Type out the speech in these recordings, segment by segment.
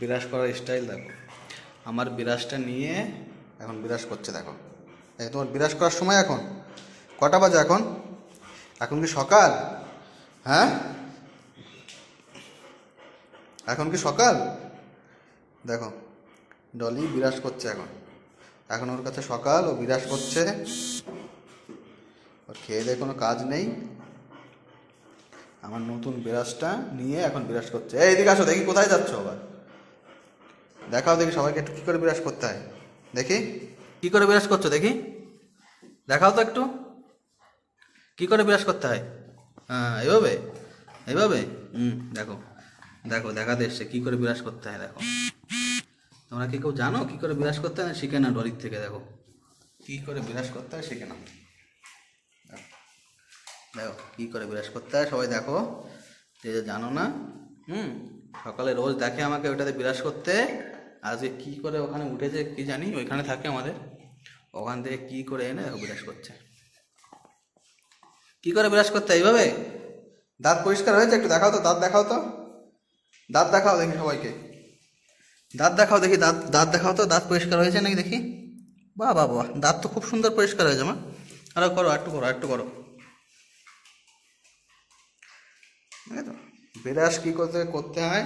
বিরাস করার স্টাইল দেখো আমার বিরাসটা নিয়ে এখন বিরাস করছে দেখো তোমার বিরাস করার সময় এখন কটা বাজে এখন এখন কি সকাল হ্যাঁ এখন কি সকাল দেখো ডলি বিরাস করছে এখন এখন ওর কাছে সকাল ও বিরাস করছে ওর খেয়ে দেয় কোনো কাজ নেই আমার নতুন বিরাসটা নিয়ে এখন বিরাস করছে এইদিকে আসো দেখি কোথায় যাচ্ছ আবার দেখাও দেখি সবাইকে একটু কী করে বিরাজ করতে হয় দেখি কি করে বিরাজ করছো দেখি দেখাও তো একটু কি করে বিরাজ করতে হয় হ্যাঁ এভাবে এভাবে হুম দেখো দেখো দেখা দেখছে কী করে বিরাজ করতে হয় দেখো তোমরা কি কেউ জানো কী করে বিরাজ করতে হয় শিখে না ডরির থেকে দেখো কী করে বিরাজ করতে হয় শিখে না দেখো কী করে বিরাজ করতে হয় সবাই দেখো যে জানো না হুম সকালে রোজ দেখে আমাকে ওইটাতে বিরাজ করতে আজকে কী করে ওখানে উঠেছে কি জানি ওইখানে থাকে আমাদের ওখান থেকে কী করে এনে বিরাজ করছে কী করে বিরাজ করতে এইভাবে দাঁত পরিষ্কার হয়েছে একটু দেখাও তো দাঁত দেখাও তো দাঁত দেখাও দেখি সবাইকে দাঁত দেখাও দেখি দাঁত দাঁত দেখাও তো দাঁত পরিষ্কার হয়েছে নাকি দেখি বাহ বাহ বাহ দাঁত তো খুব সুন্দর পরিষ্কার হয়েছে আমার আরও করো একটু করো একটু করো তো বিরাজ কী করতে করতে হয়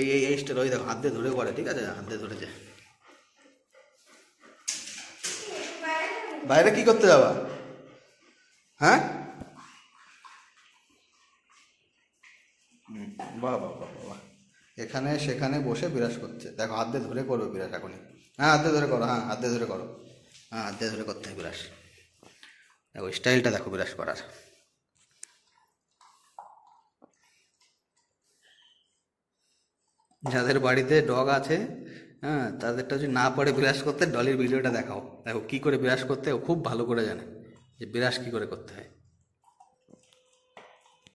এই এই এই স্টাইল ওই দেখো হাত দিয়ে ধরে করে ঠিক আছে হাত দিয়ে ধরে যায় বাইরে কি করতে যাবা হ্যাঁ বাহ বাহ বাহ বাহ এখানে সেখানে বসে বিরাজ করছে দেখো হাত দিয়ে ধরে করবে বিরাজ এখনই হ্যাঁ হাত দিয়ে ধরে করো হ্যাঁ হাত দিয়ে ধরে করো হ্যাঁ হাত দিয়ে ধরে করতে হয় বিরাজ দেখো স্টাইলটা দেখো বিরাজ করার যাদের বাড়িতে ডগ আছে হ্যাঁ তাদেরটা যদি না পারে বিরাস করতে ডলির ভিডিওটা দেখাও দেখো কী করে বিরাস করতে ও খুব ভালো করে জানে যে বিরাস কী করে করতে হয়